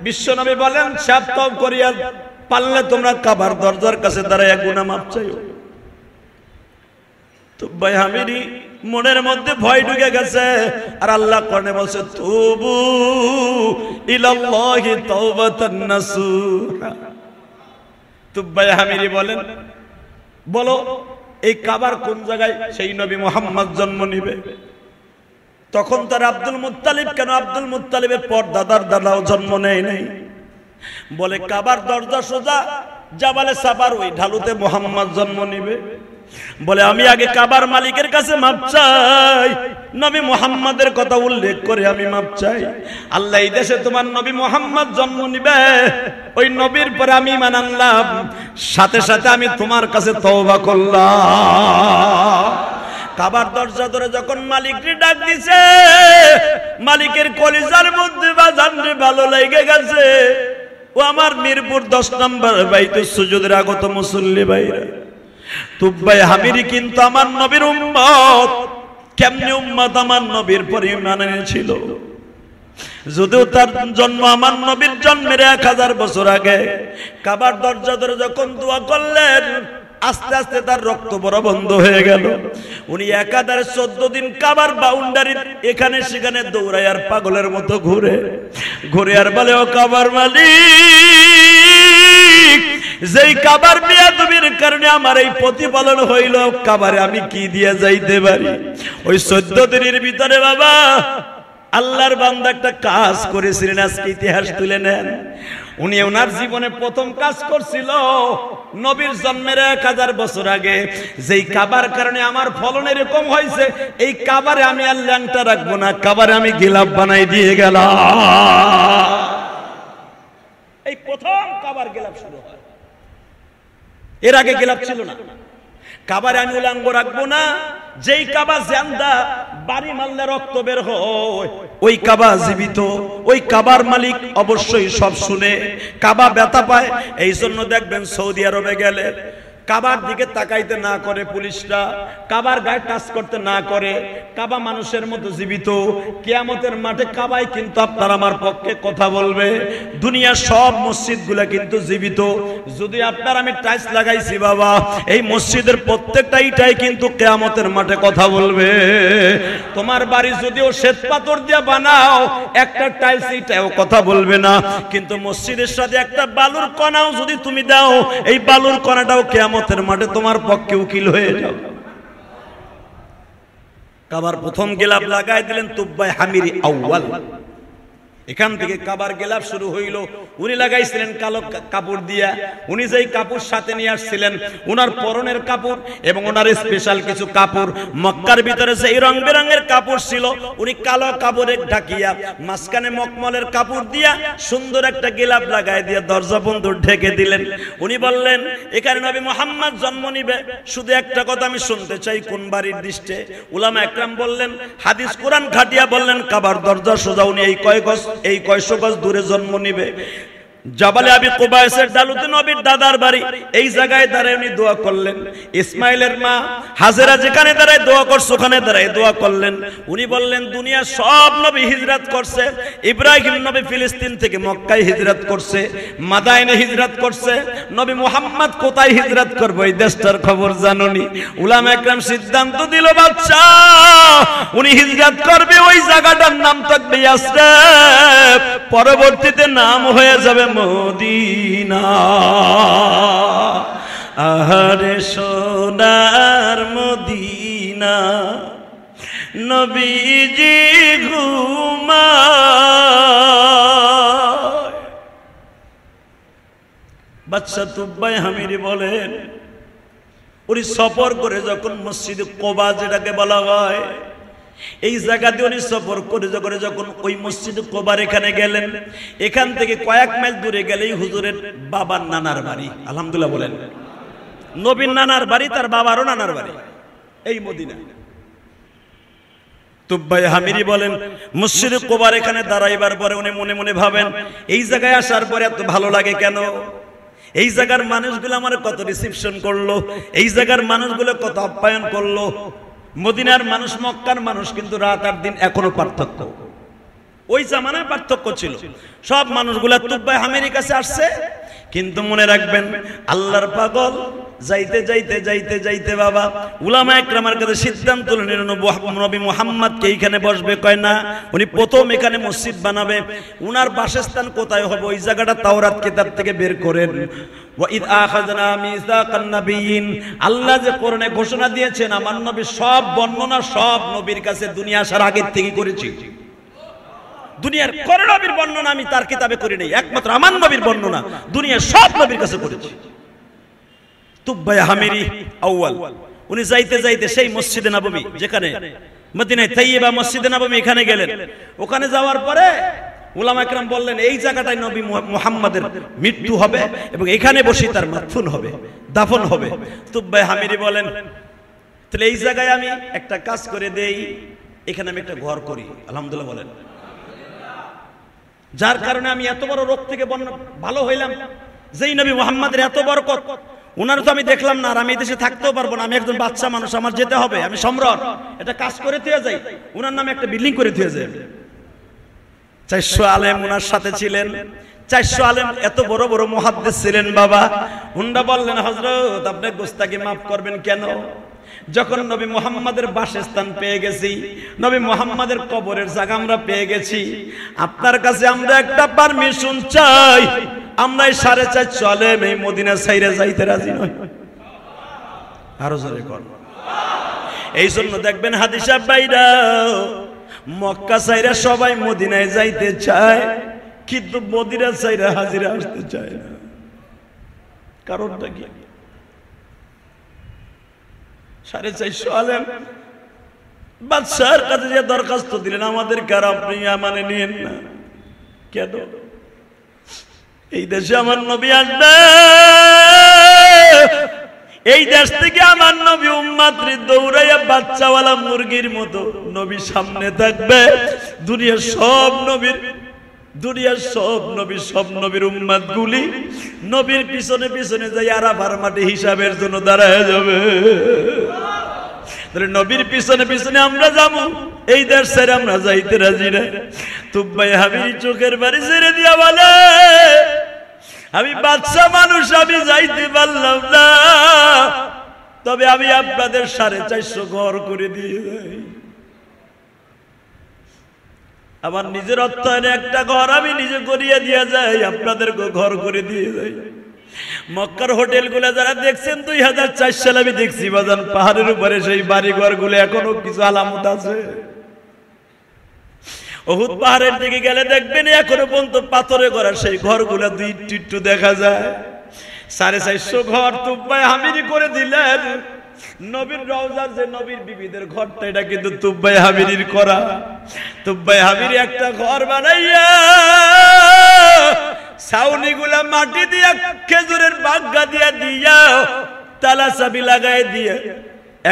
বিশ্বনবী বলেন সাপ তপ করিয়া পারলে তোমরা কাবার দরজার কাছে দাঁড়ায় গুণা মাপ চাইও তো ভাই হামিরি মনের মধ্যে ভয় ঢুকে গেছে আর আল্লাহ কর্ণে বলছে তবু ইলাল্লাহি হামিরি বলেন বলো এই কাবার কোন জায়গায় সেই নবী মোহাম্মদ জন্ম নিবে তখন তার আব্দুল মুতালিব কেন আব্দুল মুতালিবের পর দাদার দাদাও জন্ম নেয় নাই বলে কাবার দরজা সোজা জাবালে সাবার ওই ঢালুতে মোহাম্মদ জন্ম নিবে বলে আমি আগে কাবার মালিকের কাছে মাপ চাই নবী মোহাম্মদের কথা উল্লেখ করে আমি মাপ চাই আল্লাহ এই দেশে তোমার নবী মোহাম্মদ জন্ম নিবে ওই নবীর পরে আমি ইমান আনলাম সাথে সাথে আমি তোমার কাছে তওবা করলাম কাবার দরজা ধরে যখন মালিককে ডাক দিছে মালিকের কলিজার মধ্যে বাজান ভালো লেগে গেছে ও আমার মিরপুর দশ নম্বর বাইতে সুজুদের আগত মুসল্লি ভাইরা তুব্বাই হামিরি কিন্তু আমার নবীর উম্মত কেমনি উম্মত আমার নবীর পরিমাণ ছিল যদিও তার জন্ম আমার নবীর জন্মের এক হাজার বছর আগে কাবার দরজা ধরে যখন দোয়া করলেন আস্তে আস্তে তার রক্ত বড় বন্ধ হয়ে গেল উনি একাধারে চোদ্দ দিন কাবার বাউন্ডারি এখানে সেখানে দৌড়ায় আর পাগলের মতো ঘুরে ঘুরে আর বলে ও কাবার মালিক যেই কাবার বেয়াদবির কারণে আমার এই প্রতিপালন হইল কাবারে আমি কি দিয়ে যাইতে পারি ওই চোদ্দ দিনের ভিতরে বাবা আল্লাহর বান্দা একটা কাজ করেছিলেন আজকে ইতিহাস তুলে নেন উনি ওনার জীবনে প্রথম কাজ করছিল নবীর জন্মের এক হাজার বছর আগে যেই কাবার কারণে আমার ফলন এরকম হয়েছে এই কাবারে আমি আর ল্যাংটা রাখবো না কাবারে আমি গিলাপ বানাই দিয়ে গেলাম এই প্রথম কাবার গেলাপ শুরু হয় এর আগে গেলাপ ছিল না কাবার আমি উলাঙ্গ রাখবো না যেই কাবা জ্যান্দা বাড়ি মারলে রক্ত বের হয় ওই কাবা জীবিত ওই কাবার মালিক অবশ্যই সব শুনে কাবা ব্যথা পায় এই জন্য দেখবেন সৌদি আরবে গেলে কাবার দিকে তাকাইতে না করে পুলিশরা কাবার গায়ে টাচ করতে না করে কাবা মানুষের মতো জীবিত কেয়ামতের মাঠে কাবাই কিন্তু আপনার আমার পক্ষে কথা বলবে দুনিয়ার সব মসজিদ কিন্তু জীবিত যদি আপনার আমি টাচ লাগাইছি বাবা এই মসজিদের প্রত্যেকটা ইটাই কিন্তু কেয়ামতের মাঠে কথা বলবে তোমার বাড়ি যদিও শ্বেত পাথর দিয়ে বানাও একটা টাইলস ইটাও কথা বলবে না কিন্তু মসজিদের সাথে একটা বালুর কণাও যদি তুমি দাও এই বালুর কণাটাও কেয়ামত কেয়ামতের মাঠে তোমার পক্ষে উকিল হয়ে যাও কাবার প্রথম গেলাপ লাগাই দিলেন তুব্বাই হামিরি আউ্বাল এখান থেকে কাবার গেলাপ শুরু হইল উনি লাগাইছিলেন কালো কাপড় দিয়া উনি যেই কাপড় সাথে নিয়ে আসছিলেন ওনার পরনের কাপড় এবং ওনার স্পেশাল কিছু কাপড় মক্কার ভিতরে সেই রং বেরঙের কাপড় ছিল উনি কালো কাপড়ে ঢাকিয়া মাঝখানে মকমলের কাপড় দিয়া সুন্দর একটা গেলাপ লাগাই দিয়ে দরজা বন্ধ ঢেকে দিলেন উনি বললেন এখানে নবী মোহাম্মদ জন্ম নিবে শুধু একটা কথা আমি শুনতে চাই কোন বাড়ির দৃষ্টে উলামা একরাম বললেন হাদিস কোরআন খাটিয়া বললেন কাবার দরজা সোজা উনি এই কয়েক এই কয়শো গজ দূরে জন্ম নিবে জবালে আবি নবীর দাদার বাড়ি এই জায়গায় দাঁড়ায় উনি দোয়া করলেন ইসমাইলের মা হাজেরা যেখানে দাঁড়ায় দোয়া করছে ওখানে দাঁড়ায় দোয়া করলেন উনি বললেন দুনিয়া সব নবী হিজরাত করছে ইব্রাহিম নবী ফিলিস্তিন থেকে মক্কায় হিজরাত করছে মাদাইনে হিজরাত করছে নবী মোহাম্মদ কোথায় হিজরাত করবো এই দেশটার খবর জাননি উলাম একরাম সিদ্ধান্ত দিল বাচ্চা উনি হিজরাত করবে ওই জায়গাটার নাম থাকবে পরবর্তীতে নাম হয়ে যাবে মদিনা আহারে সোনার মদিনা নবীজি ঘুমা বাচ্চা তুব্বাই হামিরি বলেন উনি সফর করে যখন মসজিদে কোবা যেটাকে বলা হয় এই জায়গা দিয়ে উনি সফর করে করে যখন ওই মসজিদ কোবার এখানে গেলেন এখান থেকে কয়েক মাইল দূরে গেলেই হুজুরের বাবার নানার বাড়ি আলহামদুলিল্লাহ বলেন নবীন নানার বাড়ি তার বাবারও নানার বাড়ি এই মদিনা তুব্বাই হামিরি বলেন মসজিদ কোবার এখানে দাঁড়াইবার পরে উনি মনে মনে ভাবেন এই জায়গায় আসার পরে এত ভালো লাগে কেন এই জায়গার মানুষগুলো আমার কত রিসিপশন করলো এই জায়গার মানুষগুলো কত আপ্যায়ন করলো মদিনার মানুষ মক্কার মানুষ কিন্তু রাত আর দিন এখনো পার্থক্য ওই জামানায় পার্থক্য ছিল সব মানুষগুলা তুব্বাই আমেরিকাছে আসছে কিন্তু মনে রাখবেন আল্লাহর পাগল যাইতে যাইতে যাইতে যাইতে বাবা উলামা একরামার কাছে সিদ্ধান্ত নিলেন নবী মোহাম্মদকে এইখানে বসবে কয় না উনি প্রথম এখানে মসজিদ বানাবে উনার বাসস্থান কোথায় হবে ওই জায়গাটা তাওরাত কিতাব থেকে বের করেন আল্লাহ যে কোরআনে ঘোষণা দিয়েছেন আমার নবী সব বর্ণনা সব নবীর কাছে দুনিয়া আসার আগের থেকে করেছি দুনিয়ার নবীর বর্ণনা আমি তার কিতাবে করি নাই একমাত্র আমার নবীর বর্ণনা দুনিয়ার সব নবীর কাছে করেছি হামিরি উনি যাইতে যাইতে সেই যেখানে মদিনায় এখানে গেলেন ওখানে যাওয়ার পরে বললেন এই জায়গাটায় নবী মুহাম্মাদের মৃত্যু হবে এবং এখানে বসে তার মাথুন হবে দাফন হবে তুব্বাই হামিরি বলেন তাহলে এই জায়গায় আমি একটা কাজ করে দেই এখানে আমি একটা ঘর করি আলহামদুলিল্লাহ বলেন যার কারণে আমি এত বড় রোগ থেকে ভালো হইলাম যেই নবী মোহাম্মদের এত বরকত ওনার তো আমি দেখলাম না আর আমি দেশে থাকতেও পারবো না আমি একজন বাচ্চা মানুষ আমার যেতে হবে আমি সম্রাট এটা কাজ করে থুয়ে যাই ওনার নামে একটা বিল্ডিং করে থুয়ে যাই চারশো আলেম ওনার সাথে ছিলেন চারশো আলেম এত বড় বড় মহাদ্দেশ ছিলেন বাবা হুন্ডা বললেন হজরত আপনার গোস্তাকে মাফ করবেন কেন যখন নবী মোহাম্মদের বাসস্থান পেয়ে গেছি নবী মোহাম্মদের কবরের জায়গা আমরা পেয়ে গেছি আপনার কাছে আমরা একটা পারমিশন চাই আমরাই সাড়ে চার চলে মেয়ে মদিনা সাইরে যাইতে রাজি নই আরো জোরে কর এই জন্য দেখবেন হাদিসা বাইরা মক্কা সাইরা সবাই মদিনায় যাইতে চায় কিন্তু মদিনা সাইরা হাজিরা আসতে চায় না কারণটা কি সাড়ে চারশো আলেন বাদশাহের কাছে যে দরখাস্ত দিলেন আমাদের কার আপনি মানে নিয়েন না কেন এই দেশে আমার নবী আসবে এই দেশ থেকে আমার নবী উম্মাত্রি দৌড়াইয়া বাচ্চাওয়ালা মুরগির মতো নবী সামনে থাকবে দুনিয়ার সব নবীর দুনিয়ার সব নবী সব নবীর উম্মাদ গুলি নবীর পিছনে পিছনে যাই আবার মাটি হিসাবের জন্য দাঁড়ায় যাবে নবীর পিছনে পিছনে আমরা যাব এই দেশ আমরা যাইতে রাজি না তুব্বাই হাবির চোখের বাড়ি ছেড়ে দিয়া বলে আমি বাচ্চা মানুষ আমি যাইতে পারলাম না তবে আমি আপনাদের সাড়ে চারশো ঘর করে দিয়ে যাই আমার নিজের অত্যায়নে একটা ঘর আমি নিজে করিয়ে দিয়ে যাই আপনাদের ঘর করে দিয়ে যাই মক্কার গুলা যারা দেখছেন দুই হাজার চার সাল আমি দেখছি বাজান পাহাড়ের উপরে সেই বাড়ি ঘরগুলো এখনো কিছু আলামত আছে অহুত পাহাড়ের দিকে গেলে দেখবেন এখনো পর্যন্ত পাথরে করা সেই ঘরগুলো দুই টিট্টু দেখা যায় সাড়ে চারশো ঘর তুব্বায় হামিরি করে দিলেন নবীর রওজার যে নবীর বিবিদের ঘরটা এটা কিন্তু তুব্বাই হাবিরির করা তুব্বাই হাবির একটা ঘর বানাইয়া সাউনি গুলা মাটি দিয়া খেজুরের বাগ্গা দিয়া দিয়া তালা চাবি লাগাই দিয়ে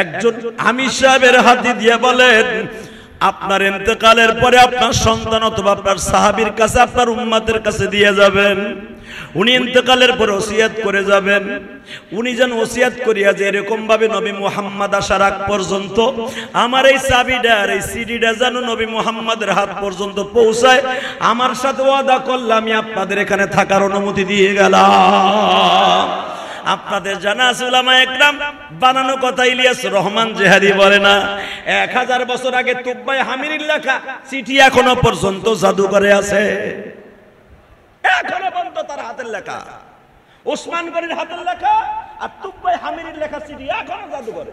একজন আমি সাহেবের হাতি দিয়ে বলেন আপনার এতেকালের পরে আপনার সন্তান অথবা আপনার সাহাবির কাছে আপনার উম্মাতের কাছে দিয়ে যাবেন উনি ইন্তকালের পর ওসিয়াত করে যাবেন উনি যেন ওসিয়াত করিয়া যে এরকম ভাবে নবী মুহাম্মদ আসার আগ পর্যন্ত আমার এই চাবিটা আর এই সিডিটা যেন নবী মুহাম্মদের হাত পর্যন্ত পৌঁছায় আমার সাথে ওয়াদা করলে আমি আপনাদের এখানে থাকার অনুমতি দিয়ে গেলাম আপনাদের জানা আছে উলামা একরাম বানানো কথা ইলিয়াস রহমান জেহাদি বলে না এক হাজার বছর আগে তুব্বাই হামির লেখা চিঠি এখনো পর্যন্ত জাদুঘরে আছে এখনো পর্যন্ত তার হাতের লেখা গনির হাতের লেখা আর তুব্বাই হামিরের লেখা চিঠি এখনো জাদুঘরে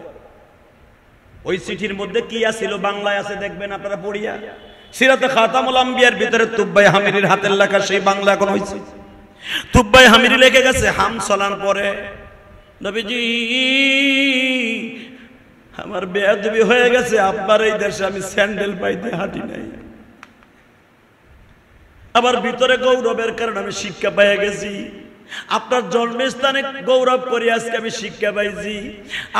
ওই চিঠির মধ্যে কি আছিল বাংলায় আছে দেখবেন আপনারা পড়িয়া সিরাতে খাতামুল আম্বিয়ার ভিতরে তুব্বাই হামিরের হাতের লেখা সেই বাংলা এখন হয়েছে তুব্বাই হামিরি লেখে গেছে হাম চলার পরে নবীজি আমার বেয়াদবি হয়ে গেছে আপনার এই দেশে আমি স্যান্ডেল পাইতে হাঁটি নাই আমার ভিতরে গৌরবের কারণে আমি শিক্ষা পাইয়া গেছি আপনার জন্মস্থানে গৌরব করি আজকে আমি শিক্ষা পাইছি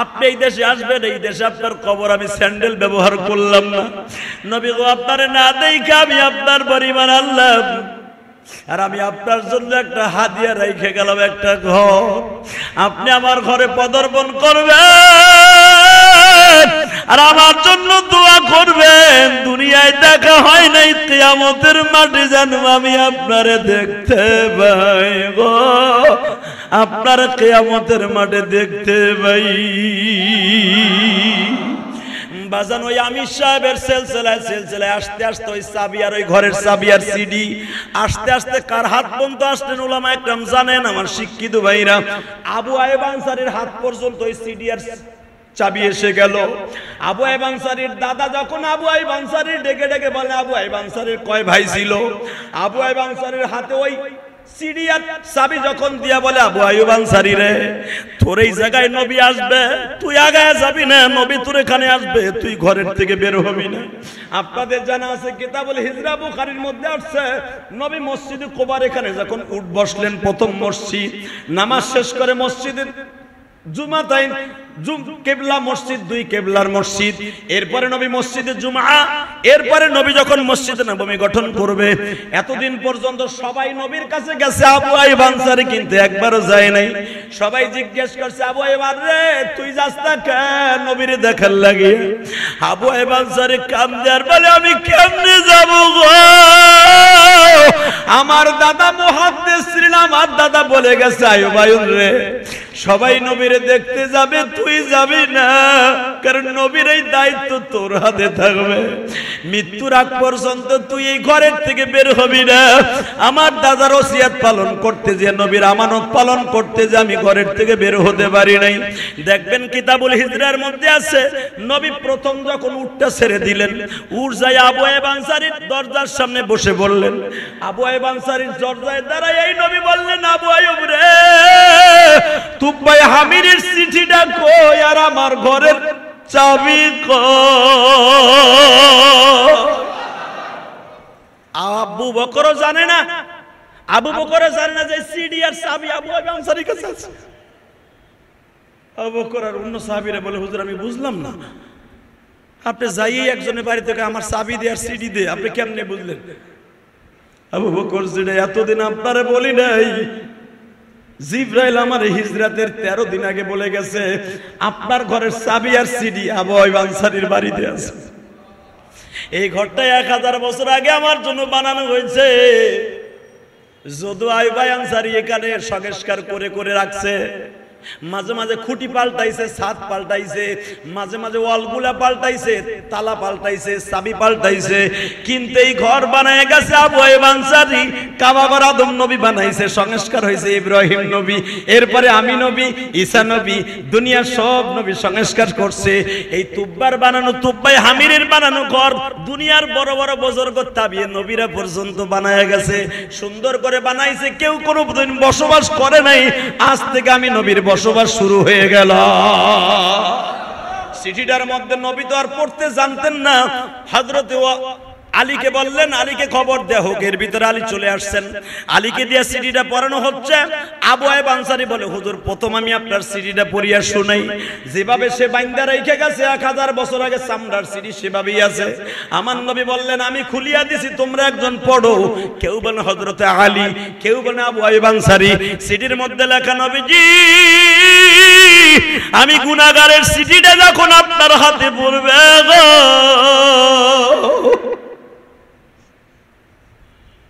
আপনি এই দেশে আসবেন এই দেশে আপনার কবর আমি স্যান্ডেল ব্যবহার করলাম না নবী গো আপনার না দেখে আমি আপনার পরিমাণ আনলাম আর আমি আপনার জন্য একটা হাতিয়া রেখে গেলাম একটা ঘর আপনি আমার ঘরে পদর্পণ করবেন আর আমার জন্য দোয়া করবেন দুনিয়ায় দেখা হয় নাই কেয়ামতের মাঠে যেন আমি আপনারে দেখতে পাই গো আপনার কেয়ামতের মাঠে দেখতে পাই ওই ওই সিডি কার হাত আসতেন আমার শিক্ষিত ভাইরা আবু আয়ের হাত পর্যন্ত ওই সিডি আর চাবি এসে গেল আবু আইবানসারির দাদা যখন আবু আইবানসারির ডেকে ডেকে বলে আবু আইবানসারির কয় ভাই ছিল আবু আইবানসারির হাতে ওই চাবি যখন দিয়া বলে রে তোর এই জায়গায় নবী আসবে তুই যাবি না এখানে আসবে তুই ঘরের থেকে বের হবি না জানা আছে হিজরা মধ্যে আসছে নবী মসজিদে কোবার এখানে যখন উঠ বসলেন প্রথম মসজিদ নামাজ শেষ করে মসজিদের জুমা তাই কেবলা মসজিদ দুই কেবলার মসজিদ এরপরে নবী মসজিদে জুমা এরপরে নবী যখন মসজিদ নবমী গঠন করবে এতদিন পর্যন্ত সবাই নবীর কাছে গেছে আবু আইবান কিন্তু একবারও যায় নাই সবাই জিজ্ঞেস করছে আবু আইবান রে তুই যাস না কেন নবীর দেখার লাগে আবু আইবান স্যার কাম দেওয়ার বলে আমি কেমনে যাবো গো আমার দাদা মুহাদ্দিস ছিলেন দাদা বলে গেছে আয়ু বায়ুর রে সবাই নবীর দেখতে যাবে তুই যাবি না কারণ নবীর এই দায়িত্ব তোর হাতে থাকবে মৃত্যুর আগ পর্যন্ত তুই এই ঘরের থেকে বের হবি না আমার দাদার ওসিয়াত পালন করতে যে নবীর আমানত পালন করতে যে আমি ঘরের থেকে বের হতে পারি নাই দেখবেন কিতাবুল হিজরার মধ্যে আছে নবী প্রথম যখন উঠটা ছেড়ে দিলেন উড় যায় আবু এবাংসারির দরজার সামনে বসে বললেন আবু আইব আনসারির দরজায় দাঁড়ায় এই নবী বললেন আবু আইব রে তুব্বাই হামিরের চিঠিটা কই আর আমার ঘরের চাবি আবু বকরও জানে না আবু বকরও জানে না যে সিডি আর চাবি আবু আইব আনসারির কাছে আছে আবু বকর আর অন্য সাহাবীরা বলে হুজুর আমি বুঝলাম না আপনি যাই একজনের বাড়ি থেকে আমার চাবি দেয় আর সিডি দেয় আপনি কেমনে বুঝলেন আবু বকর যেটা এতদিন আপনারে বলি নাই জিব্রাইল আমার হিজরাতের তেরো দিন আগে বলে গেছে আপনার ঘরের চাবি আর সিডি আবহাওয়াই আনসারির বাড়িতে আছে এই ঘরটা এক হাজার বছর আগে আমার জন্য বানানো হয়েছে যদু আইবাই আনসারি এখানে সংস্কার করে করে রাখছে মাঝে মাঝে খুঁটি পাল্টাইছে ছাদ পাল্টাইছে মাঝে মাঝে ওয়ালগুলা পাল্টাইছে তালা পাল্টাইছে চাবি পাল্টাইছে কিন্তু এই ঘর বানায় গেছে আবু বানসারি কাবাগর আদম নবী বানাইছে সংস্কার হয়েছে ইব্রাহিম নবী এরপরে আমি নবী ঈসা নবী দুনিয়ার সব নবী সংস্কার করছে এই তুব্বার বানানো তুব্বাই হামিরের বানানো ঘর দুনিয়ার বড় বড় বজর্গ তাবিয়ে নবীরা পর্যন্ত বানায় গেছে সুন্দর করে বানাইছে কেউ কোনো বসবাস করে নাই আজ থেকে আমি নবীর বসবাস শুরু হয়ে গেল চিঠিটার মধ্যে নবী তো আর পড়তে জানতেন না হাজরতে আলীকে বললেন আলীকে খবর দেয়া হোক এর ভিতরে আলী চলে আসছেন আলীকে দিয়ে সিডিটা পড়ানো হচ্ছে আবু আয় বানসারি বলে হুজুর প্রথম আমি আপনার সিডিটা পড়িয়া শুনাই যেভাবে সে বাইন্দা রেখে গেছে এক হাজার বছর আগে সামরার সিডি সেভাবেই আছে আমার নবী বললেন আমি খুলিয়া দিছি তোমরা একজন পড়ো কেউ বলে হজরতে আলী কেউ বলে আবু আয় বানসারি সিডির মধ্যে লেখা নবীজি আমি গুণাগারের সিডিটা যখন আপনার হাতে পড়বে গো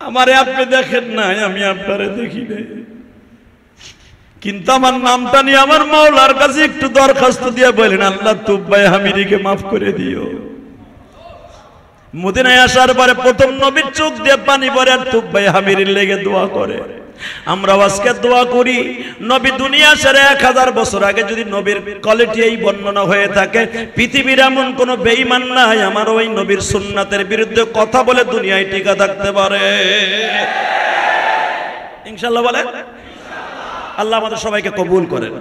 আমারে আপনি দেখেন নাই আমি আপনারে দেখি নাই কিন্তু আমার নামটা নিয়ে আমার মাওলার কাছে একটু দরখাস্ত দিয়ে বলেন আল্লাহ তুব্বাই হামিরিকে মাফ করে দিও মদিনায় আসার পরে প্রথম নবীর চোখ দিয়ে পানি পরে আর তুব্বাই হামিরির লেগে দোয়া করে আমরা আজকে দোয়া করি নবী দুনিয়া সেরে এক হাজার বছর আগে যদি নবীর কলেটি এই বর্ণনা হয়ে থাকে পৃথিবীর এমন কোনো বেইমান নাই আমার ওই নবীর সুন্নাতের বিরুদ্ধে কথা বলে দুনিয়ায় টিকা থাকতে পারে ইনশাল্লাহ বলে আল্লাহ আমাদের সবাইকে কবুল করেন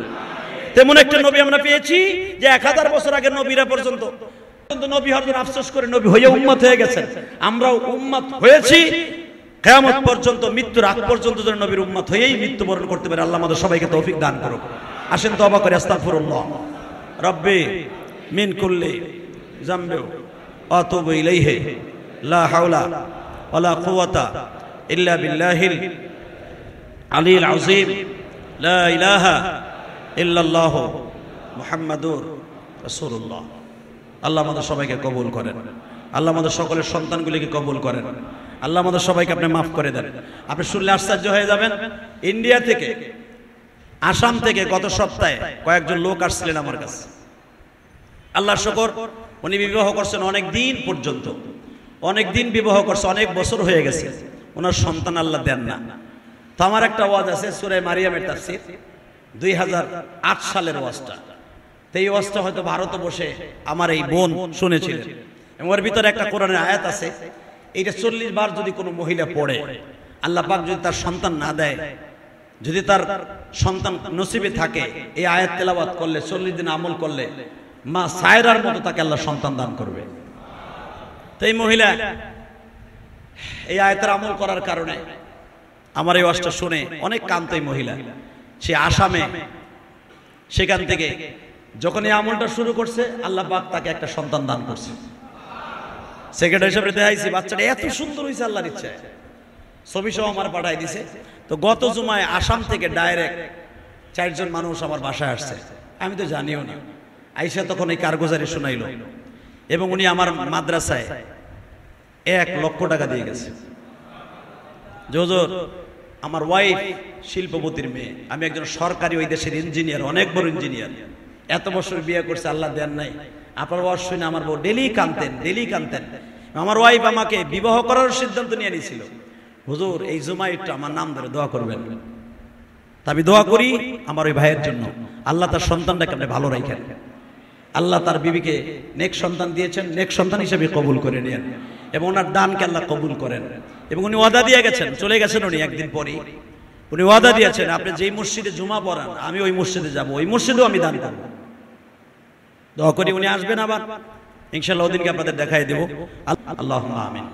তেমন একটা নবী আমরা পেয়েছি যে এক হাজার বছর আগে নবীরা পর্যন্ত নবী হওয়ার আফসোস করে নবী হয়ে উম্মত হয়ে গেছেন আমরাও উম্মত হয়েছি কেয়ামত পর্যন্ত মৃত্যুর আগ পর্যন্ত যেন নবীর উম্মত হয়েই মৃত্যুবরণ করতে পারে আল্লাহ আমাদের সবাইকে তৌফিক দান করুক আসেন তো অবাক করে আস্তাফুরুল্লাহ রব্বে মিন কুল্লি জামবেও অতব ইলাইহি লা হাওলা লা কুওয়াতা ইল্লা বিল্লাহিল আলিল আযীম লা ইলাহা ইল্লাল্লাহ মুহাম্মাদুর রাসূলুল্লাহ আল্লাহ আমাদের সবাইকে কবুল করেন আল্লাহ আমাদের সকলের সন্তানগুলিকে কবুল করেন আল্লাহ আমাদের সবাইকে আপনি মাফ করে দেন আপনি শুনলে আশ্চর্য হয়ে যাবেন ইন্ডিয়া থেকে আসাম থেকে গত সপ্তাহে কয়েকজন লোক আসছিলেন আমার কাছে আল্লাহ শকর উনি বিবাহ করছেন অনেক দিন পর্যন্ত অনেক দিন বিবাহ করছে অনেক বছর হয়ে গেছে ওনার সন্তান আল্লাহ দেন না তো আমার একটা ওয়াজ আছে সুরে মারিয়ামের তাফসির দুই হাজার আট সালের ওয়াজটা তো এই ওয়াজটা হয়তো ভারতে বসে আমার এই বোন শুনেছিলেন এবং ওর ভিতরে একটা কোরআনের আয়াত আছে এইটা চল্লিশ বার যদি কোনো মহিলা পড়ে আল্লাহ পাক যদি তার সন্তান না দেয় যদি তার সন্তান নসিবে থাকে এই আয়াত তেলাবাদ করলে চল্লিশ দিন আমল করলে মা সায়রার মতো তাকে আল্লাহ সন্তান দান করবে তো এই মহিলা এই আয়াতের আমল করার কারণে আমার এই ওয়াজটা শুনে অনেক কান্ত এই মহিলা সে আসামে সেখান থেকে যখন এই আমলটা শুরু করছে আল্লাহ পাক তাকে একটা সন্তান দান করছে সেক্রেটারি হিসাবে দেখাইছি বাচ্চাটা এত সুন্দর হয়েছে আল্লাহর ইচ্ছে ছবি সহ আমার পাঠাই দিছে তো গত জুমায় আসাম থেকে ডাইরেক্ট চারজন মানুষ আমার বাসায় আসছে আমি তো জানিও না আইসা তখন এই কারগোজারি শোনাইল এবং উনি আমার মাদ্রাসায় এক লক্ষ টাকা দিয়ে গেছে জোজোর আমার ওয়াইফ শিল্পপতির মেয়ে আমি একজন সরকারি ওই দেশের ইঞ্জিনিয়ার অনেক বড় ইঞ্জিনিয়ার এত বছর বিয়ে করছে আল্লাহ দেন নাই আপনার ওয়াজ শুনে আমার বউ ডেলি কানতেন ডেলি কানতেন আমার ওয়াইফ আমাকে বিবাহ করার সিদ্ধান্ত নিয়ে নিয়েছিল হুজুর এই জুমায় একটু আমার নাম ধরে দোয়া করবেন তা আমি দোয়া করি আমার ওই ভাইয়ের জন্য আল্লাহ তার সন্তানটাকে আপনি ভালো রাখেন আল্লাহ তার বিবিকে নেক সন্তান দিয়েছেন নেক সন্তান হিসেবে কবুল করে নেন এবং ওনার দানকে আল্লাহ কবুল করেন এবং উনি ওয়াদা দিয়ে গেছেন চলে গেছেন উনি একদিন পরই উনি ওয়াদা দিয়েছেন আপনি যেই মসজিদে জুমা পড়ান আমি ওই মসজিদে যাব ওই মসজিদেও আমি দান করবো দোয়া করি উনি আসবেন আবার ইনশাল্লাহ ওদিনকে আপনাদের দেখাই দেবো আল্লাহ আমিন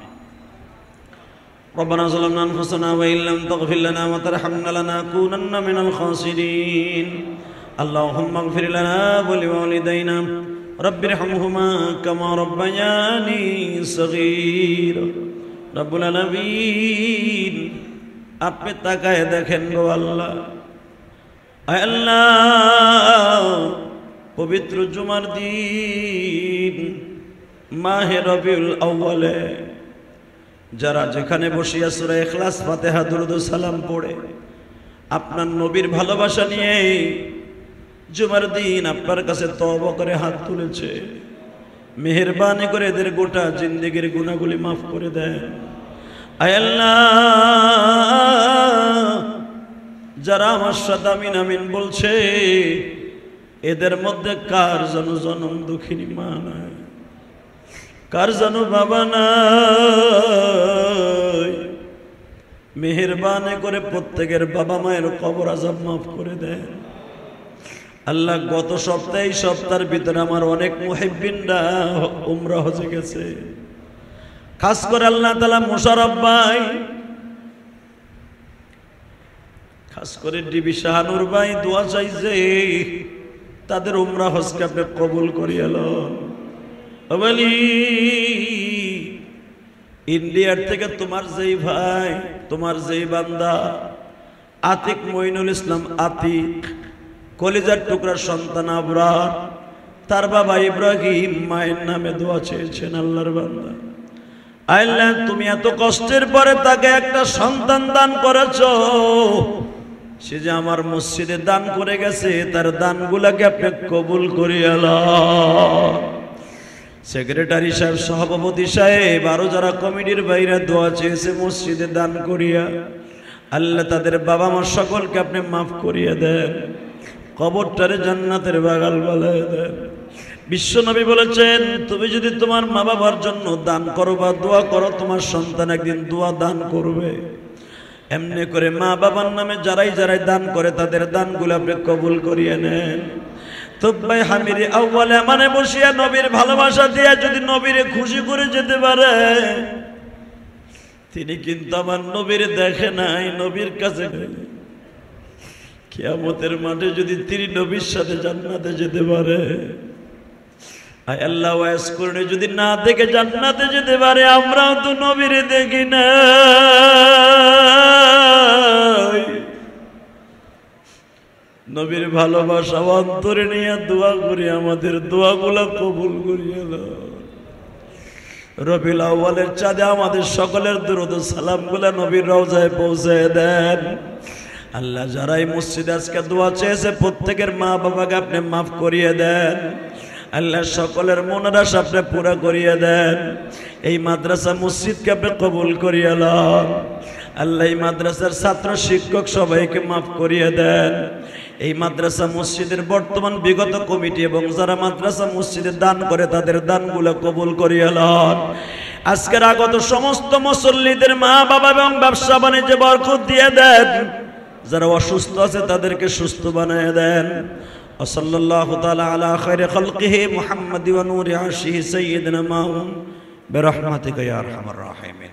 ربنا ظلمنا أنفسنا وإن لم تغفر لنا وترحمنا لنكونن من الخاسرين اللهم اغفر لنا ولوالدينا رب ارحمهما كما ربياني صغيرا رب العالمين আপনি তাকায় দেখেন গো আল্লাহ আল্লাহ পবিত্র জুমার দিন মাহে রবিউল আউ্বালে যারা যেখানে বসিয়া সুরে এখলাস ফাতেহা দুরুদ সালাম পড়ে আপনার নবীর ভালোবাসা নিয়ে জুমার দিন আপনার কাছে তব করে হাত তুলেছে মেহরবানি করে এদের গোটা জিন্দিগির গুণাগুলি মাফ করে দেয় যারা আমার সাথে আমিন আমিন বলছে এদের মধ্যে কার যেন জনম দুঃখিনী মা নাই কার যেন বাবা নাই মেহেরবানে করে প্রত্যেকের বাবা মায়ের কবর আজাব মাফ করে দেন আল্লাহ গত সপ্তাহে এই সপ্তাহের ভিতরে আমার অনেক মুহিবিনরা উমরা হজে গেছে খাস করে আল্লাহ তালা মুশারফ ভাই খাস করে ডিবি শাহানুর ভাই দোয়া চাইছে তাদের উমরা হজকে আপনি কবুল করিয়াল বলি ইন্ডিয়ার থেকে তোমার যেই ভাই তোমার যেই বান্দা আতিক মইনুল ইসলাম আতিক কলিজার টুকরার সন্তান আবরা তার বাবা ইব্রাহিম মায়ের নামে দোয়া চেয়েছেন আল্লাহর বান্দা আল্লাহ তুমি এত কষ্টের পরে তাকে একটা সন্তান দান করেছ সে যে আমার মসজিদে দান করে গেছে তার দানগুলাকে আপনি কবুল করিয়া সেক্রেটারি সাহেব সভাপতি সাহেব আরো যারা কমিটির বাইরে দোয়া চেয়েছে মসজিদে দান করিয়া আল্লাহ তাদের বাবা মা সকলকে আপনি মাফ করিয়া দেন কবরটারে জান্নাতের বাগাল বলে দেন বিশ্বনবী বলেছেন তুমি যদি তোমার মা বাবার জন্য দান করো বা দোয়া করো তোমার সন্তান একদিন দোয়া দান করবে এমনি করে মা বাবার নামে যারাই যারাই দান করে তাদের দানগুলো আপনি কবুল করিয়ে নেন তোব্বাই মানে বসিয়া নবীর ভালোবাসা যদি নবীরে খুশি করে যেতে পারে তিনি কিন্তু আমার দেখে নাই নবীর কাছে মাঠে যদি তিনি নবীর সাথে জান্নাতে যেতে পারে আল্লাহ করে যদি না দেখে জান্নাতে যেতে পারে আমরাও তো নবীরে দেখি না নবীর ভালোবাসা অন্তরে নিয়ে দোয়া করি আমাদের দোয়াগুলা কবুল করিয়া রবিল আউ্বালের চাঁদে আমাদের সকলের সালাম গুলা নবীর রওজায় পৌঁছে দেন আল্লাহ যারাই মসজিদ আজকে দোয়া চেয়েছে প্রত্যেকের মা বাবাকে আপনি মাফ করিয়ে দেন আল্লাহ সকলের মনের আশা আপনি পুরা করিয়ে দেন এই মাদ্রাসা মসজিদকে আপনি কবুল করিয়ে লন আল্লাহ মাদ্রাসার ছাত্র শিক্ষক সবাইকে মাফ করিয়ে দেন এই মাদ্রাসা মসজিদের বর্তমান বিগত কমিটি এবং যারা মাদ্রাসা মসজিদে দান করে তাদের দানগুলো কবুল করিয়ে লন আজকের আগত সমস্ত মুসল্লিদের মা বাবা এবং ব্যবসা বাণিজ্যে বরকত দিয়ে দেন যারা অসুস্থ আছে তাদেরকে সুস্থ বানিয়ে দেন وصلى الله تعالى على خير